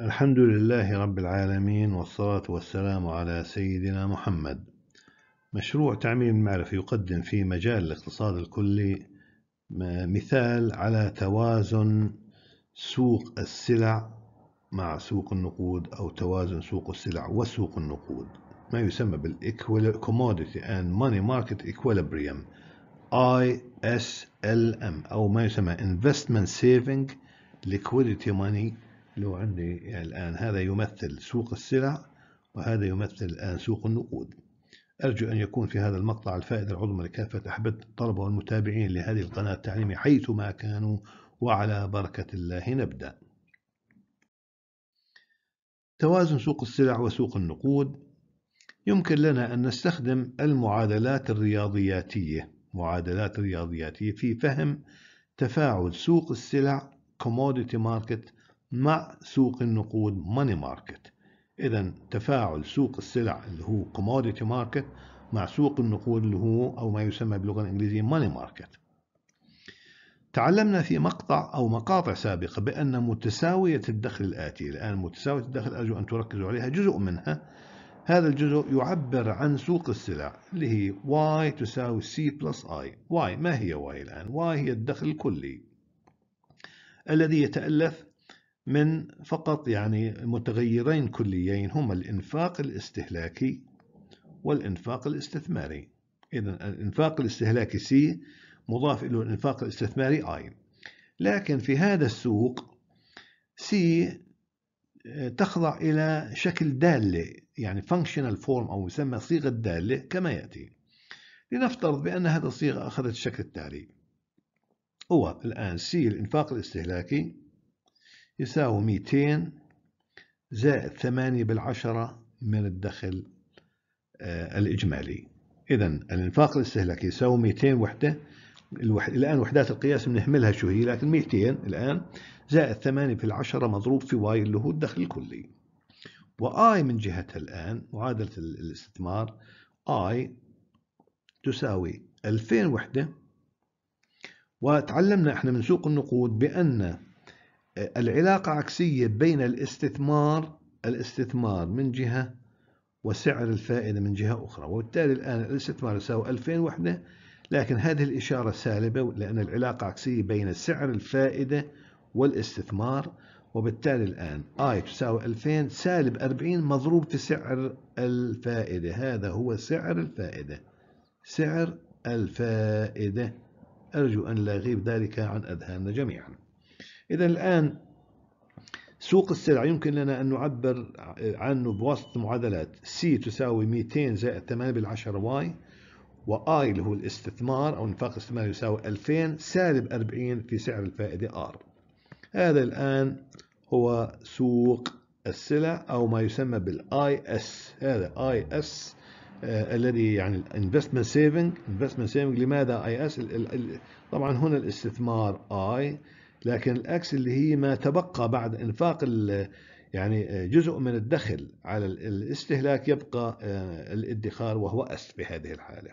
الحمد لله رب العالمين والصلاة والسلام على سيدنا محمد مشروع تعميم المعرفة يقدم في مجال الاقتصاد الكلي مثال على توازن سوق السلع مع سوق النقود أو توازن سوق السلع وسوق النقود ما يسمى بالكوموديتي and أي إس Equilibrium ام أو ما يسمى انفستمنت سيفينج ليكويديتي ماني اللي هو عندي يعني الآن هذا يمثل سوق السلع وهذا يمثل الآن سوق النقود أرجو أن يكون في هذا المقطع الفائدة العظمى لكافة أحبة الطلبة والمتابعين لهذه القناة التعليمية حيثما كانوا وعلى بركة الله نبدأ توازن سوق السلع وسوق النقود يمكن لنا أن نستخدم المعادلات الرياضياتية معادلات رياضياتية في فهم تفاعل سوق السلع commodity market مع سوق النقود ماني ماركت إذا تفاعل سوق السلع اللي هو كوموديتي ماركت مع سوق النقود اللي هو أو ما يسمى باللغة الإنجليزية ماني ماركت تعلمنا في مقطع أو مقاطع سابقة بأن متساوية الدخل الاتي الآن متساوية الدخل أرجو أن تركزوا عليها جزء منها هذا الجزء يعبر عن سوق السلع اللي هي Y تساوي سي بلس اي Y ما هي Y الآن؟ Y هي الدخل الكلي الذي يتألف من فقط يعني متغيرين كليين هما الإنفاق الاستهلاكي والإنفاق الاستثماري إذا الإنفاق الاستهلاكي سي مضاف إلى الإنفاق الاستثماري آي لكن في هذا السوق سي آه، تخضع إلى شكل دالة يعني functional form أو يسمى صيغة دالة كما يأتي لنفترض بأن هذه الصيغة أخذت الشكل التالي هو الآن سي الإنفاق الاستهلاكي يساوي 200 زائد 8 بالعشرة من الدخل آه، الإجمالي إذا الإنفاق الاستهلاكي يساوي 200 وحدة الوح... الآن وحدات القياس بنهملها شو هي لكن 200 الآن زائد 8 في العشرة مضروب في واي اللي هو الدخل الكلي وآي من جهتها الآن معادلة الاستثمار آي تساوي 2000 وحدة وتعلمنا احنا من سوق النقود بأن العلاقة عكسية بين الاستثمار الاستثمار من جهة وسعر الفائدة من جهة أخرى وبالتالي الآن الاستثمار يساوي 2000 وحدة لكن هذه الإشارة سالبة لأن العلاقة عكسية بين سعر الفائدة والاستثمار وبالتالي الآن I تساوي 2000 سالب 40 مضروب في سعر الفائدة هذا هو سعر الفائدة سعر الفائدة أرجو أن لا يغيب ذلك عن أذهاننا جميعاً إذا الآن سوق السلع يمكن لنا أن نعبر عنه بواسطة معادلات C تساوي 200 زائد 8 بالعشرة Y و I اللي هو الاستثمار أو نفاق الاستثمار يساوي 2000 سالب 40 في سعر الفائدة R هذا الآن هو سوق السلع أو ما يسمى بالاي اس هذا اي اس آه الذي يعني الانفستمنت سيفنج انفستمنت سيفنج لماذا اي اس طبعا هنا الاستثمار اي لكن الاكس اللي هي ما تبقى بعد انفاق يعني جزء من الدخل على الاستهلاك يبقى آه، الادخار وهو أس بهذه الحالة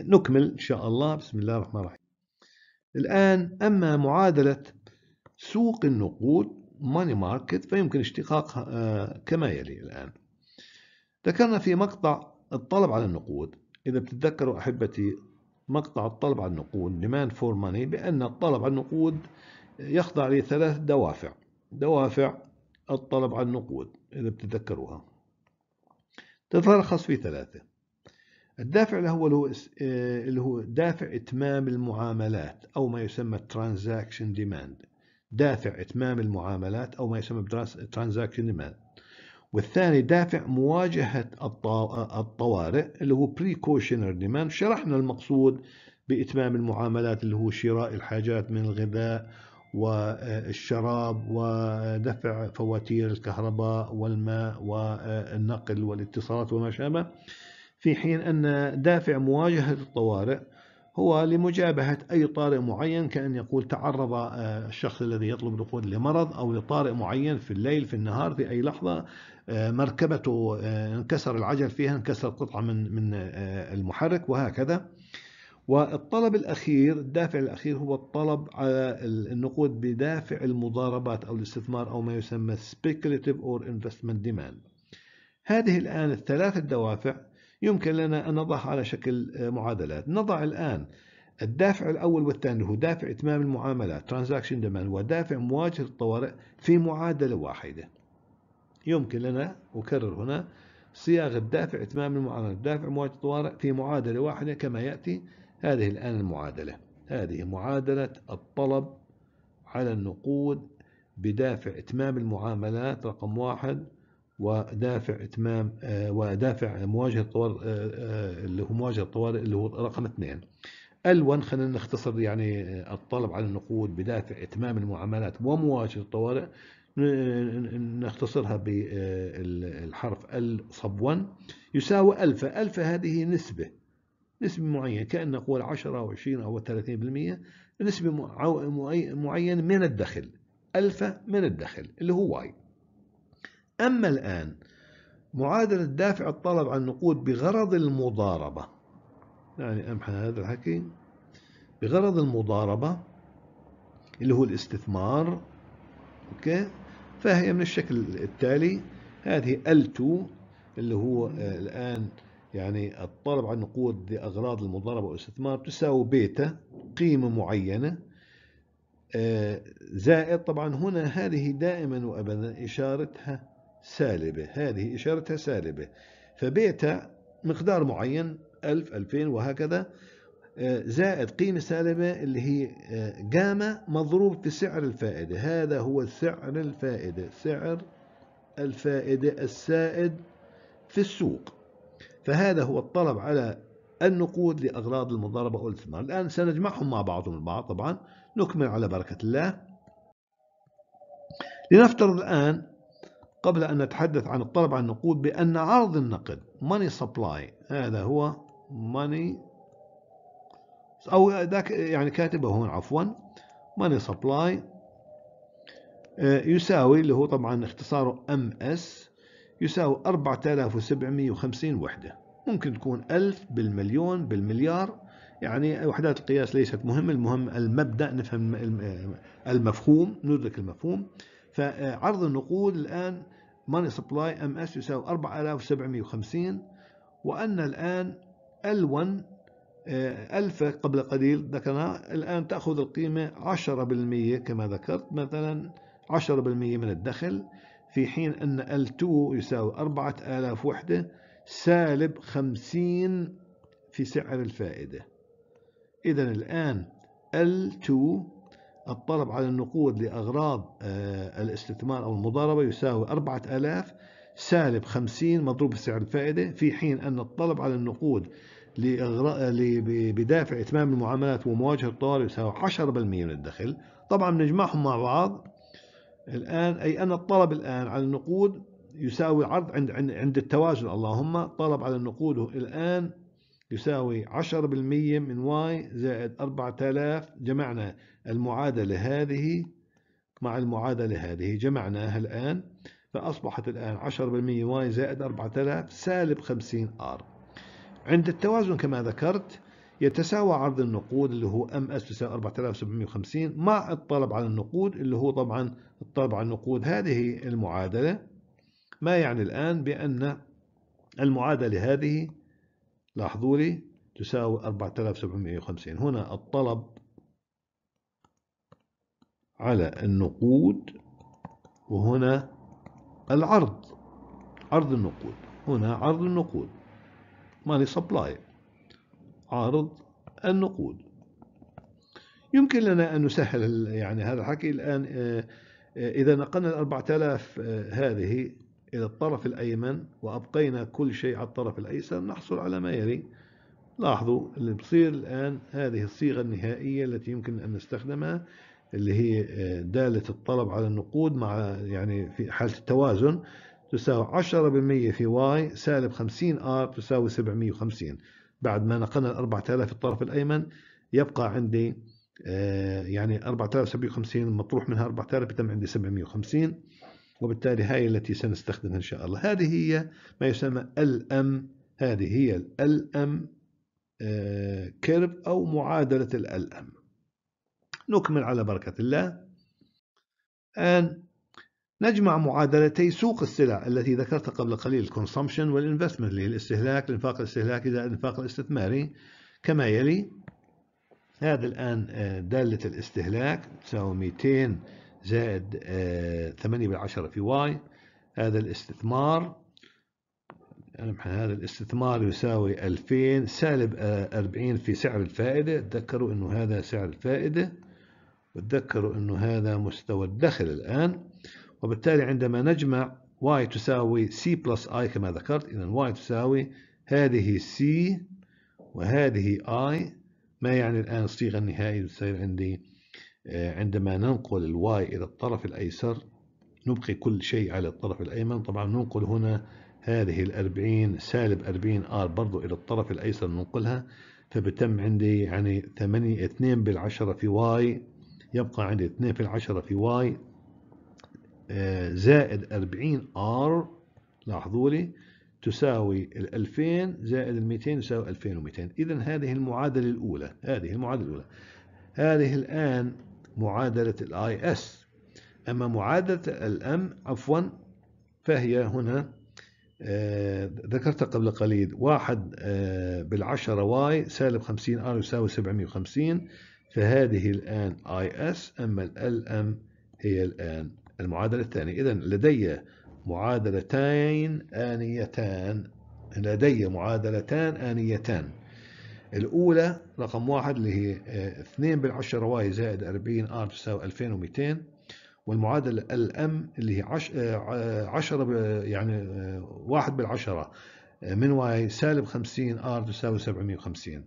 نكمل إن شاء الله بسم الله الرحمن الرحيم الآن أما معادلة سوق النقود ماني ماركت فيمكن اشتقاقها آه، كما يلي الآن ذكرنا في مقطع الطلب على النقود إذا بتتذكروا أحبتي مقطع الطلب على النقود demand for money بأن الطلب على النقود يخضع لثلاث دوافع دوافع الطلب على النقود إذا بتتذكروها تتلخص في ثلاثة الدافع الأول هو آه، اللي هو دافع إتمام المعاملات أو ما يسمى transaction demand دافع إتمام المعاملات أو ما يسمى transaction demand والثاني دافع مواجهة الطوارئ اللي هو بريكوشنر ديمان شرحنا المقصود بإتمام المعاملات اللي هو شراء الحاجات من الغذاء والشراب ودفع فواتير الكهرباء والماء والنقل والاتصالات وما شابه في حين أن دافع مواجهة الطوارئ هو لمجابهة أي طارئ معين كأن يقول تعرض آه، الشخص الذي يطلب دخول لمرض أو لطارئ معين في الليل في النهار في أي لحظة آه، مركبته آه، انكسر العجل فيها انكسر قطعة من من آه، المحرك وهكذا والطلب الأخير الدافع الأخير هو الطلب على النقود بدافع المضاربات أو الاستثمار أو ما يسمى speculative or investment demand هذه الآن الثلاث الدوافع يمكن لنا أن نضعها على شكل معادلات نضع الآن الدافع الأول والثاني هو دافع إتمام المعاملات transaction demand ودافع مواجهة الطوارئ في معادلة واحدة يمكن لنا أكرر هنا صياغة دافع إتمام المعادلة دافع مواجهة الطوارئ في معادلة واحدة كما يأتي هذه الآن المعادلة هذه معادلة الطلب على النقود بدافع إتمام المعاملات رقم واحد ودافع إتمام آه، ودافع مواجهة الطوارئ آه، آه، اللي هو مواجهة الطوارئ اللي هو رقم اثنين ال1 خلينا نختصر يعني الطلب على النقود بدافع إتمام المعاملات ومواجهة الطوارئ نختصرها بالحرف آه، ال صب 1 يساوي الفا، الفا هذه نسبة نسبة معينة كأن نقول 10 أو 20 أو 30% نسبة معينة من الدخل الفا من الدخل اللي هو واي أما الآن معادلة دافع الطلب عن النقود بغرض المضاربة يعني أمحى هذا الحكي بغرض المضاربة اللي هو الاستثمار اوكي فهي من الشكل التالي هذه ال 2 اللي هو آه، الآن يعني الطلب على النقود لأغراض المضاربة والاستثمار تساوي بيتا قيمة معينة آه، زائد طبعا هنا هذه دائما وأبدا إشارتها سالبة هذه إشارتها سالبة فبيتا مقدار معين 1000 2000 وهكذا زائد قيمة سالبة اللي هي آه، جاما مضروب في سعر الفائدة هذا هو سعر الفائدة سعر الفائدة السائد في السوق فهذا هو الطلب على النقود لأغراض المضاربة والاستثمار الآن سنجمعهم مع بعضهم البعض طبعا نكمل على بركة الله لنفترض الآن قبل أن نتحدث عن الطلب على النقود بأن عرض النقد money supply هذا هو money او ذاك يعني كاتبه هون عفوا ماني آه، سبلاي يساوي اللي هو طبعا اختصاره ام اس يساوي 4750 وحده ممكن تكون 1000 بالمليون بالمليار يعني وحدات القياس ليست مهمه المهم المبدا نفهم آه، المفهوم ندرك المفهوم فعرض النقود الان ماني سبلاي ام اس يساوي 4750 وان الان ال1 آه، ألف قبل قليل ذكرنا الآن تأخذ القيمة عشرة بالمئة كما ذكرت مثلا عشرة بالمئة من الدخل في حين أن L2 يساوي أربعة آلاف وحدة سالب خمسين في سعر الفائدة إذا الآن L2 الطلب على النقود لأغراض آه، الاستثمار أو المضاربة يساوي أربعة آلاف سالب خمسين مضروب في سعر الفائدة في حين أن الطلب على النقود لإغراء بدافع إتمام المعاملات ومواجهة الطوارئ يساوي 10% من الدخل طبعا نجمعهم مع بعض الآن أي أن الطلب الآن على النقود يساوي عرض عند عند, عند التوازن اللهم طلب على النقود الآن يساوي 10% من واي زائد 4000 جمعنا المعادلة هذه مع المعادلة هذه جمعناها الآن فأصبحت الآن 10% واي زائد 4000 سالب 50 ار عند التوازن كما ذكرت يتساوى عرض النقود اللي هو ام اس تساوي 4750 مع الطلب على النقود اللي هو طبعا الطلب على النقود هذه المعادله ما يعني الان بان المعادله هذه لاحظوا لي تساوي 4750 هنا الطلب على النقود وهنا العرض عرض النقود هنا عرض النقود ماني سبلاي عارض النقود يمكن لنا أن نسهل يعني هذا الحكي الآن آه، آه، إذا نقلنا ال 4000 آه، هذه إلى الطرف الأيمن وأبقينا كل شيء على الطرف الأيسر نحصل على ما يلي لاحظوا اللي بصير الآن هذه الصيغة النهائية التي يمكن أن نستخدمها اللي هي دالة الطلب على النقود مع يعني في حالة التوازن تساوي 10% في واي سالب 50 ار تساوي 750 بعد ما نقلنا ال 4000 الطرف الايمن يبقى عندي آه، يعني 4750 مطروح منها 4000 تم عندي 750 وبالتالي هاي التي سنستخدمها ان شاء الله هذه هي ما يسمى الام هذه هي الام آه كيرف او معادله الام نكمل على بركه الله الان نجمع معادلتي سوق السلع التي ذكرتها قبل قليل consumption والinvestment اللي هي الاستهلاك الانفاق الاستهلاكي زائد الانفاق الاستثماري كما يلي هذا الآن آه، دالة الاستهلاك تساوي 200 زائد 8 آه، بالعشرة في واي هذا الاستثمار هذا الاستثمار يساوي 2000 سالب 40 آه، في سعر الفائدة تذكروا أنه هذا سعر الفائدة وتذكروا أنه هذا مستوى الدخل الآن وبالتالي عندما نجمع y تساوي c plus i كما ذكرت إذا y تساوي هذه c وهذه i ما يعني الآن الصيغة النهائية تصير عندي آه، عندما ننقل الواي إلى الطرف الأيسر نبقي كل شيء على الطرف الأيمن طبعا ننقل هنا هذه الأربعين سالب أربعين آر برضو إلى الطرف الأيسر ننقلها فبتم عندي يعني ثمانية اثنين بالعشرة في واي يبقى عندي اثنين في العشرة في واي آه، زائد 40 ار لاحظوا لي تساوي ال 2000 زائد ال 200 يساوي 2200 اذا هذه المعادله الاولى هذه المعادله الاولى هذه الان معادله الاي اس اما معادله الام عفوا فهي هنا آه ذكرت قبل قليل واحد آه بالعشرة واي سالب خمسين ار يساوي سبعمية وخمسين فهذه الآن اي اس أما الام ام هي الآن المعادلة الثانية إذا لدي معادلتين آنيتان لدي معادلتان آنيتان الأولى رقم واحد اللي هي 2 آه، بالعشرة واي زائد 40 ار تساوي 2200 والمعادلة الام اللي هي 10 آه، يعني 1 آه، بالعشرة من واي سالب 50 ار تساوي 750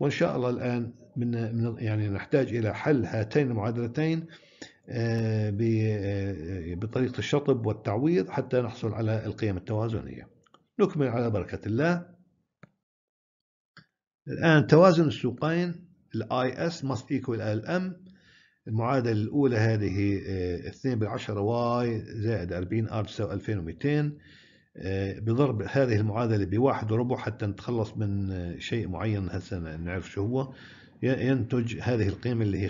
وان شاء الله الان من يعني نحتاج الى حل هاتين المعادلتين آه، آه، آه، بطريقة الشطب والتعويض حتى نحصل على القيم التوازنية نكمل على بركة الله الآن توازن السوقين الـ IS must equal LM المعادلة الأولى هذه 2 بالعشرة واي زائد 40 R تساوي 2200 بضرب هذه المعادلة بواحد وربع حتى نتخلص من شيء معين هسه نعرف شو هو ينتج هذه القيمة اللي هي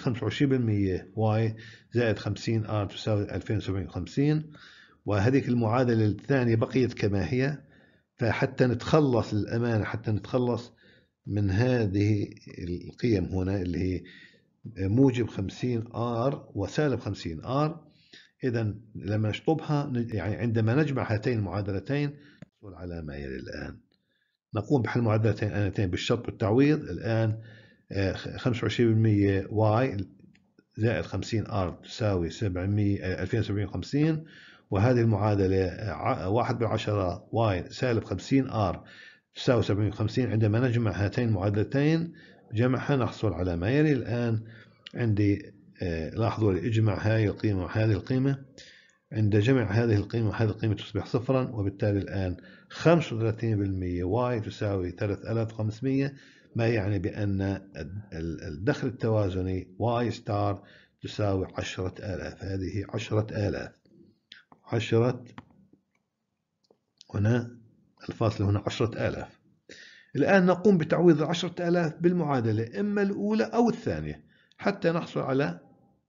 25% واي زائد 50 ار تساوي 2750 وهذيك المعادلة الثانية بقيت كما هي فحتى نتخلص للأمانة حتى نتخلص من هذه القيم هنا اللي هي موجب 50 ار وسالب 50 ار إذا لما نشطبها يعني عندما نجمع هاتين المعادلتين نحصل على ما يلي الآن نقوم بحل معادلتين الآنتين بالشرط والتعويض الآن 25% واي زائد 50 ار تساوي 700 2750 آه، وهذه المعادلة 1 آه، بالعشرة واي سالب 50 ار تساوي 750 عندما نجمع هاتين المعادلتين جمعها نحصل على ما يلي الآن عندي آه، لاحظوا اجمع هاي القيمة وهذه القيمة عند جمع هذه القيمة وهذه القيمة تصبح صفرا وبالتالي الآن 35% واي تساوي 3500 ما يعني بأن الدخل التوازني واي ستار تساوي عشرة آلاف هذه عشرة آلاف عشرة هنا الفاصلة هنا عشرة آلاف الآن نقوم بتعويض العشرة آلاف بالمعادلة إما الأولى أو الثانية حتى نحصل على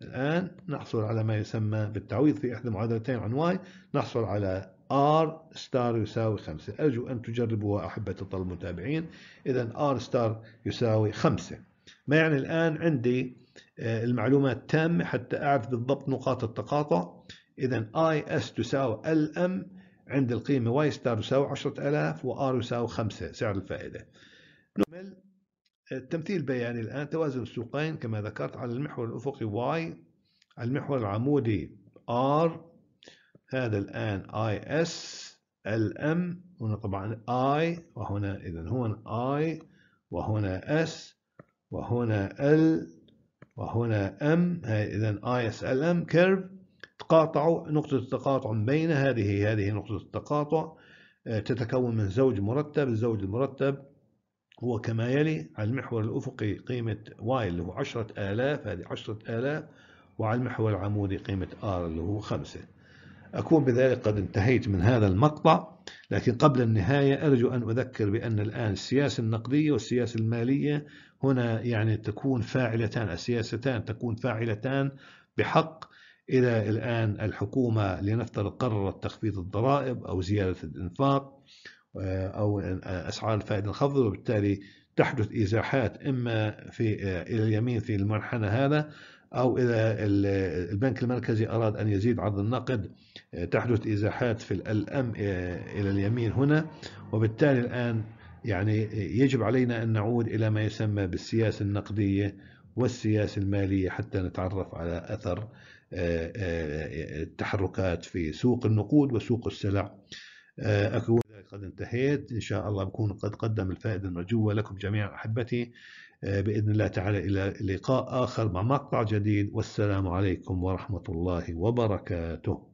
الآن نحصل على ما يسمى بالتعويض في إحدى معادلتين عن واي نحصل على R ستار يساوي 5 أرجو أن تجربوها أحبة الطلب المتابعين إذا R ستار يساوي 5 ما يعني الآن عندي آه، المعلومات تامة حتى أعرف بالضبط نقاط التقاطع إذا I S تساوي L M عند القيمة Y ستار يساوي 10000 و R يساوي 5 سعر الفائدة نكمل التمثيل البياني الآن توازن السوقين كما ذكرت على المحور الأفقي Y على المحور العمودي R هذا الآن اي اس ام هنا طبعا اي وهنا إذا هون اي وهنا اس وهنا ال وهنا ام إذا اي اس ال ام كيرف تقاطعوا نقطة التقاطع بين هذه هذه نقطة التقاطع آه، تتكون من زوج مرتب الزوج المرتب هو كما يلي على المحور الأفقي قيمة y اللي هو عشرة آلاف هذه آلاف وعلى المحور العمودي قيمة r اللي هو خمسة أكون بذلك قد انتهيت من هذا المقطع لكن قبل النهاية أرجو أن أذكر بأن الآن السياسة النقدية والسياسة المالية هنا يعني تكون فاعلتان السياستان تكون فاعلتان بحق إذا الآن الحكومة لنفترض قررت تخفيض الضرائب أو زيادة الإنفاق آه، أو أسعار الفائدة الخفض وبالتالي تحدث إزاحات إما في آه، إلى اليمين في المنحنى هذا أو إذا البنك المركزي أراد أن يزيد عرض النقد آه، تحدث إزاحات في الأم آه، إلى اليمين هنا وبالتالي الآن يعني يجب علينا أن نعود إلى ما يسمى بالسياسة النقدية والسياسة المالية حتى نتعرف على أثر آه، التحركات في سوق النقود وسوق السلع أكون قد انتهيت إن شاء الله بكون قد قدم الفائدة المرجوة لكم جميعا أحبتي آه، باذن الله تعالى الى لقاء اخر مع مقطع جديد والسلام عليكم ورحمه الله وبركاته